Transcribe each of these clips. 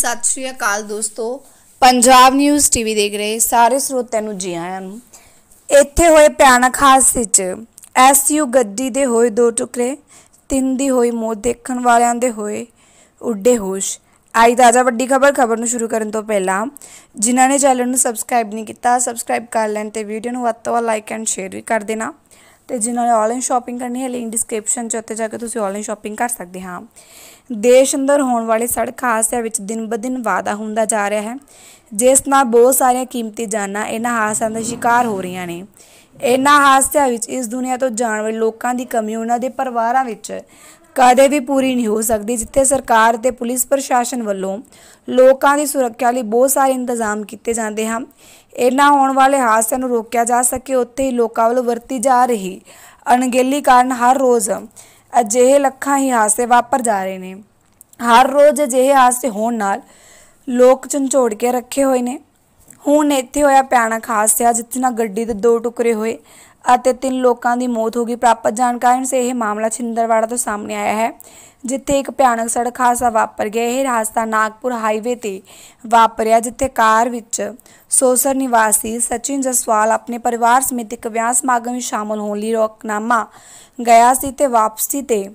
ਸਤਿ ਸ਼੍ਰੀ ਅਕਾਲ ਦੋਸਤੋ Punjab news TV ਦੇਖ ਰਹੇ ਸਾਰੇ ਸਰੋਤਿਆਂ ਨੂੰ ਜੀ ਆਇਆਂ ਨੂੰ ਇੱਥੇ ਹੋਏ ਭਿਆਨਕ ਹਾਦਸੇ 'ਚ ਐਸਯੂ ਗੱਡੀ ਦੇ ਹੋਏ ਦੋ ਟੁਕੜੇ ਤਿੰਨ ਦੀ ਹੋਈ ਮੌਤ ਦੇਖਣ ਵਾਲਿਆਂ ਦੇ ਹੋਏ ਉੱਡੇ ਹੋਸ਼ ਆਈ ਤਾਜ਼ਾ ਵੱਡੀ ਖਬਰ ਖਬਰ ਨੂੰ ਸ਼ੁਰੂ ਕਰਨ ਤੋਂ ਪਹਿਲਾਂ ਜਿਨ੍ਹਾਂ ਨੇ ਚੈਨਲ ਨੂੰ ਸਬਸਕ੍ਰਾਈਬ ਨਹੀਂ ਕੀਤਾ ਸਬਸਕ੍ਰਾਈਬ ਕਰ ਲੈਣ ਤੇ ਵੀਡੀਓ ਨੂੰ ਵੱਧ ਤੋਂ ਵੱਧ ਲਾਈਕ ਐਂਡ ਸ਼ੇਅਰ ਵੀ ਕਰ ਦੇਣਾ ਤੇ ਜਿਨ੍ਹਾਂ ਨੇ ਆਨਲਾਈਨ ਸ਼ਾਪਿੰਗ ਕਰਨੀ ਹੈ ਲਿੰਕ ਡਿਸਕ੍ਰਿਪਸ਼ਨ 'ਚ ਉੱਤੇ ਜਾ ਕੇ ਤੁਸੀਂ ਆਨਲਾਈਨ ਸ਼ਾਪਿੰਗ ਕਰ ਸਕਦੇ ਹਾਂ ਦੇਸ਼ ਅੰਦਰ ਹੋਣ ਵਾਲੇ ਸੜਕ ਹਾਦਸਿਆਂ ਵਿੱਚ ਦਿਨ ਬਦਿਨ ਵਾਧਾ ਹੁੰਦਾ ਜਾ ਰਿਹਾ ਹੈ ਜਿਸ ਨਾਲ ਬਹੁਤ ਸਾਰੀਆਂ ਕੀਮਤੀ ਜਾਨਾਂ ਇਹਨਾਂ ਹਾਦਸਿਆਂ ਦਾ ਸ਼ਿਕਾਰ ਹੋ ਰਹੀਆਂ ਨੇ ਇਹਨਾਂ ਹਾਦਸਿਆਂ ਵਿੱਚ ਇਸ ਦੁਨੀਆ ਤੋਂ ਜਾਣ ਵਾਲੇ ਲੋਕਾਂ ਦੀ ਕਮੀ ਉਹਨਾਂ ਦੇ ਪਰਿਵਾਰਾਂ ਵਿੱਚ ਕਦੇ ਵੀ ਪੂਰੀ ਨਹੀਂ ਹੋ ਸਕਦੀ ਜਿੱਥੇ ਸਰਕਾਰ ਤੇ ਪੁਲਿਸ ਪ੍ਰਸ਼ਾਸਨ ਵੱਲੋਂ ਲੋਕਾਂ ਦੀ ਸੁਰੱਖਿਆ ਲਈ ਬਹੁਤ ਸਾਰੇ ਇੰਤਜ਼ਾਮ ਕੀਤੇ ਜਾਂਦੇ ਹਨ ਇਹਨਾਂ ਹੋਣ ਵਾਲੇ ਹਾਦਸਿਆਂ ਨੂੰ ਰੋਕਿਆ ਜਾ ਸਕੇ ਉੱਥੇ ਹੀ ਲੋਕਾਂ ਵੱਲੋਂ ਵਰਤੀ ਜਾ ਰਹੀ ਅਣਗਹਿਲੀ ਕਾਰਨ ਹਰ ਰੋਜ਼ ਅਜਿਹੇ ਲੱਖਾਂ ਹੀ ਹਾਸੇ ਵਾਪਰ ਜਾ ਰਹੇ ਨੇ ਹਰ ਰੋਜ਼ ਅਜਿਹੇ ਹਾਸੇ ਹੋਣ ਨਾਲ ਲੋਕ ਚੰਚੋੜ ਕੇ ਰੱਖੇ ਹੋਏ ਨੇ ਹੁਣ ਇੱਥੇ ਹੋਇਆ ਪਿਆਣਾ ਹਾਦਸਾ ਜਿੱਥੇ ਨਾ ਗੱਡੀ ਦੇ ਦੋ ਟੁਕਰੇ ਹੋਏ ਅਤੇ ਤਿੰਨ ਲੋਕਾਂ ਦੀ ਮੌਤ ਹੋ ਗਈ ਪ੍ਰਾਪਤ ਜਾਣਕਾਰੀ ਅਨੁਸਾਰ ਇਹ ਮਾਮਲਾ ਛਿੰਦਰਵਾੜਾ ਤੋਂ ਸਾਹਮਣੇ ਆਇਆ ਹੈ ਜਿੱਥੇ ਇੱਕ ਭਿਆਨਕ ਸੜਕ ਹਾਦਸਾ ਵਾਪਰ ਗਿਆ ਇਹ ਰਾਸਤਾ ਨਾਗਪੁਰ ਹਾਈਵੇ ਤੇ ਵਾਪਰਿਆ ਜਿੱਥੇ ਕਾਰ ਵਿੱਚ ਸੋਸਰ ਨਿਵਾਸੀ ਸਚਿਨ ਜਸਵਾਲ ਆਪਣੇ ਪਰਿਵਾਰ ਸਮੇਤ ਇੱਕ ਵਿਆਹ ਸਮਾਗਮ ਵਿੱਚ ਸ਼ਾਮਲ ਹੋਣ ਲਈ ਰੋਕਨਾਮਾ ਗਿਆ ਸੀ ਤੇ ਵਾਪਸੀ ਤੇ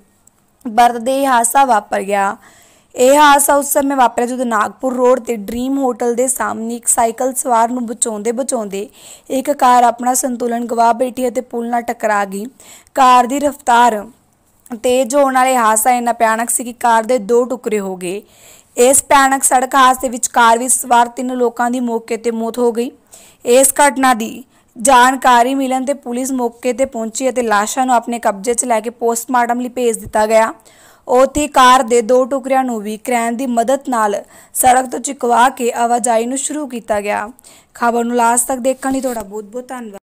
ਬਰਦ ਦੇ ਹਾਦਸਾ ਵਾਪਰ ਗਿਆ ਇਹ ਹਾਦਸਾ ਉਸ ਸਮੇਂ ਵਾਪਰਿਆ ਜਦੋਂ ਨਾਗਪੁਰ ਰੋਡ ਤੇ ਡ੍ਰੀਮ ਹੋਟਲ ਦੇ ਸਾਹਮਣੇ ਇੱਕ ਸਾਈਕਲ ਸਵਾਰ ਨੂੰ ਬਚਾਉਂਦੇ ਬਚਾਉਂਦੇ ਇੱਕ ਕਾਰ ਆਪਣਾ ਸੰਤੁਲਨ ਗਵਾ ਬੈਠੀ ਅਤੇ ਪੁਲ ਨਾਲ ਟਕਰਾ ਗਈ ਕਾਰ ਦੀ ਰਫ਼ਤਾਰ ਤੇਜ਼ ਹੋਣ ਵਾਲੇ ਹਾਦਸਾ ਇੰਨਾ ਭਿਆਨਕ ਸੀ ਕਿ ਕਾਰ ਦੇ ਦੋ ਟੁਕੜੇ ਹੋ ਗਏ ਇਸ ਭਿਆਨਕ ਸੜਕ ਹਾਦਸੇ ਵਿੱਚ ਕਾਰ ਵਿੱਚ ਸਵਾਰ ਤਿੰਨ ਲੋਕਾਂ ਦੀ ਮੌਕੇ ਤੇ ਮੌਤ ਹੋ ਗਈ ਇਸ ਘਟਨਾ ਦੀ ਜਾਣਕਾਰੀ ਮਿਲਣ ਤੇ ਪੁਲਿਸ ਮੌਕੇ ਤੇ ਪਹੁੰਚੀ ਅਤੇ ਲਾਸ਼ਾਂ ਨੂੰ ਆਪਣੇ ਕਬਜ਼ੇ 'ਚ ਲੈ ਕੇ ਪੋਸਟਮਾਰਟਮ ਲਈ ਭੇਜ ਦਿੱਤਾ ਗਿਆ ਉਥੇ ਕਾਰ ਦੇ ਦੋ ਟੁਕੜਿਆਂ ਨੂੰ ਵੀ ਕ੍ਰੈਨ ਦੀ ਮਦਦ ਨਾਲ ਸੜਕ ਤੋਂ ਚਿਕਵਾ ਕੇ ਆਵਾਜਾਈ ਨੂੰ ਸ਼ੁਰੂ ਕੀਤਾ ਗਿਆ ਖਬਰ ਨੂੰ ਲਾਸਟ ਤੱਕ ਦੇਖਣ ਲਈ ਤੁਹਾਡਾ ਬਹੁਤ ਬਹੁਤ ਧੰਨਵਾਦ